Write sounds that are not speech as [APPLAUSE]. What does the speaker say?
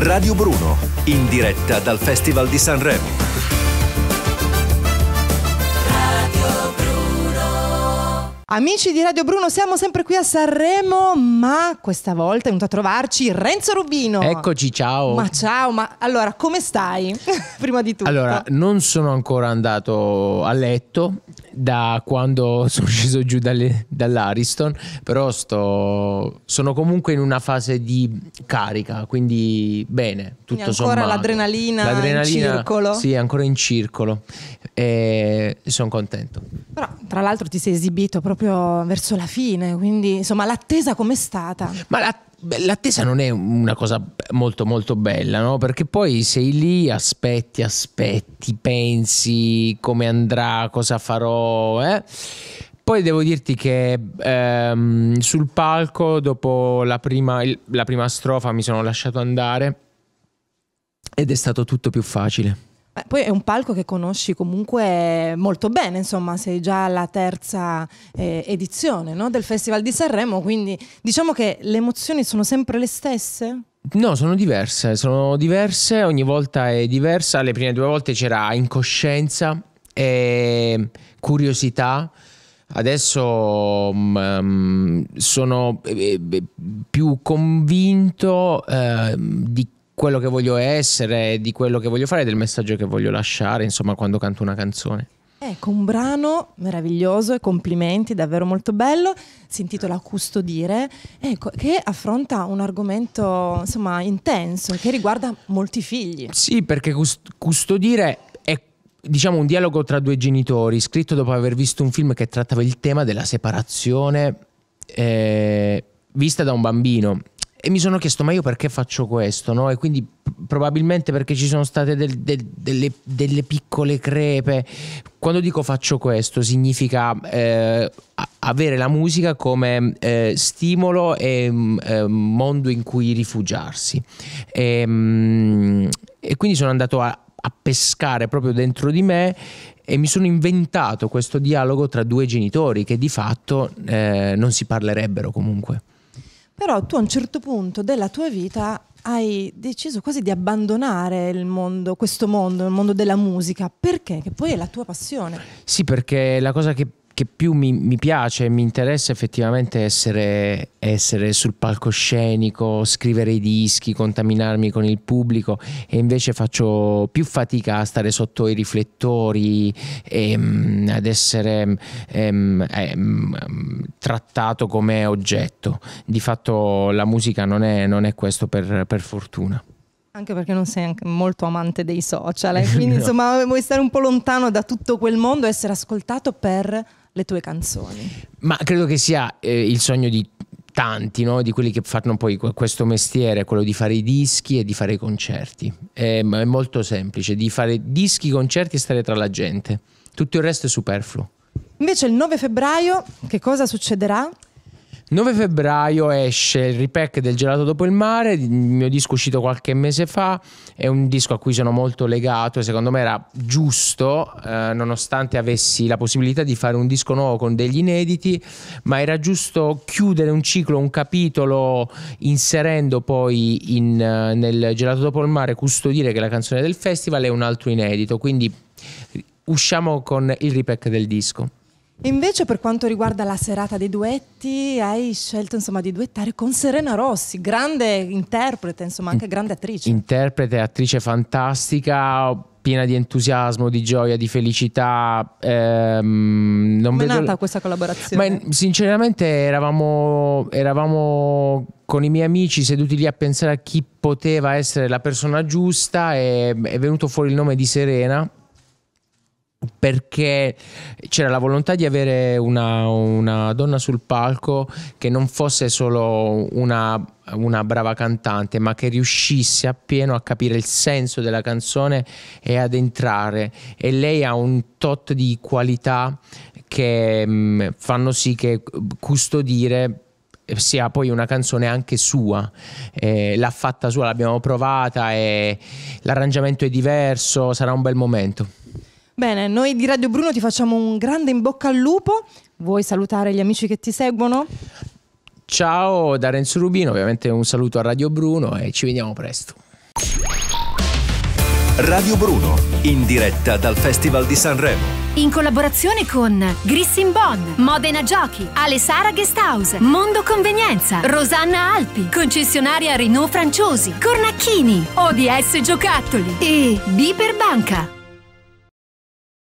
Radio Bruno, in diretta dal Festival di Sanremo. Amici di Radio Bruno, siamo sempre qui a Sanremo, ma questa volta è venuto a trovarci Renzo Rubino. Eccoci, ciao. Ma ciao, ma allora come stai? [LAUGHS] Prima di tutto. Allora, non sono ancora andato a letto, da quando [LAUGHS] sono sceso giù dalle, dall'Ariston, però sto, sono comunque in una fase di carica, quindi bene, tutto sommato. Ancora l'adrenalina, l'adrenalina in circolo? Sì, ancora in circolo e sono contento. Però tra l'altro ti sei esibito proprio verso la fine, quindi insomma l'attesa com'è stata? Ma l'attesa l'attesa non è una cosa molto molto bella, no? Perché poi sei lì, aspetti, aspetti, pensi come andrà, cosa farò, eh? Poi devo dirti che ehm, sul palco, dopo la prima, la prima strofa, mi sono lasciato andare ed è stato tutto più facile poi è un palco che conosci comunque molto bene, insomma, sei già alla terza eh, edizione no? del Festival di Sanremo, quindi diciamo che le emozioni sono sempre le stesse? No, sono diverse, sono diverse, ogni volta è diversa. Le prime due volte c'era incoscienza e curiosità. Adesso um, sono eh, eh, più convinto uh, di quello che voglio essere, di quello che voglio fare, del messaggio che voglio lasciare, insomma, quando canto una canzone. Ecco, un brano meraviglioso e complimenti, davvero molto bello, si intitola Custodire, ecco, che affronta un argomento insomma intenso che riguarda molti figli. Sì, perché custodire è diciamo un dialogo tra due genitori, scritto dopo aver visto un film che trattava il tema della separazione eh, vista da un bambino e mi sono chiesto ma io perché faccio questo no? e quindi probabilmente perché ci sono state del, del, delle, delle, piccole crepe quando dico faccio questo significa eh, avere la musica come eh, stimolo e mm, eh, mondo in cui rifugiarsi e, ehm, e quindi sono andato a, a pescare proprio dentro di me e mi sono inventato questo dialogo tra due genitori che di fatto eh, non si parlerebbero comunque. Però tu a un certo punto della tua vita hai deciso quasi di abbandonare il mondo, questo mondo, il mondo della musica, perché? Che poi è la tua passione. Sì, perché la cosa che che più mi, mi piace e mi interessa effettivamente essere, essere, sul palcoscenico, scrivere i dischi, contaminarmi con il pubblico e invece faccio più fatica a stare sotto i riflettori e ehm, ad essere mh, ehm, ehm, mh, trattato come oggetto. Di fatto la musica non è, non è questo per, per fortuna. Anche perché non sei molto amante dei social, eh? [LAUGHS] quindi no. insomma vuoi stare un po' lontano da tutto quel mondo, e essere ascoltato per le tue canzoni? Ma credo che sia eh, il sogno di tanti, no? di quelli che fanno poi questo mestiere, quello di fare i dischi e di fare i concerti. È, ehm, è molto semplice, di fare dischi, concerti e stare tra la gente. Tutto il resto è superfluo. Invece il 9 febbraio che cosa succederà? 9 febbraio esce il repack del Gelato dopo il mare, il mio disco uscito qualche mese fa, è un disco a cui sono molto legato e secondo me era giusto, eh, nonostante avessi la possibilità di fare un disco nuovo con degli inediti, ma era giusto chiudere un ciclo, un capitolo, inserendo poi in, eh, nel Gelato dopo il mare Custodire, che la canzone del festival, è un altro inedito, quindi usciamo con il repack del disco. Invece per quanto riguarda la serata dei duetti, hai scelto insomma, di duettare con Serena Rossi, grande interprete, insomma anche grande attrice. Interprete, attrice fantastica, piena di entusiasmo, di gioia, di felicità. Ehm, non Come è nata questa collaborazione? Ma, sinceramente eravamo, eravamo, con i miei amici seduti lì a pensare a chi poteva essere la persona giusta e è venuto fuori il nome di Serena perché c'era la volontà di avere una, una donna sul palco che non fosse solo una una brava cantante, ma che riuscisse appieno a capire il senso della canzone e ad entrare. E lei ha un tot di qualità che mh, mm, fanno sì che custodire sia poi una canzone anche sua, eh, l'ha fatta sua, l'abbiamo provata e l'arrangiamento è diverso, sarà un bel momento. Bene, noi di Radio Bruno ti facciamo un grande in bocca al lupo. Vuoi salutare gli amici che ti seguono? Ciao da Renzo Rubino, ovviamente un saluto a Radio Bruno e ci vediamo presto. Radio Bruno, in diretta dal Festival di Sanremo. In collaborazione con Grissin Bonn, Modena Giochi, Alessara Guesthouse, Mondo Convenienza, Rosanna Alpi, concessionaria Renault Franciosi, Cornacchini, ODS Giocattoli e Biper Banca.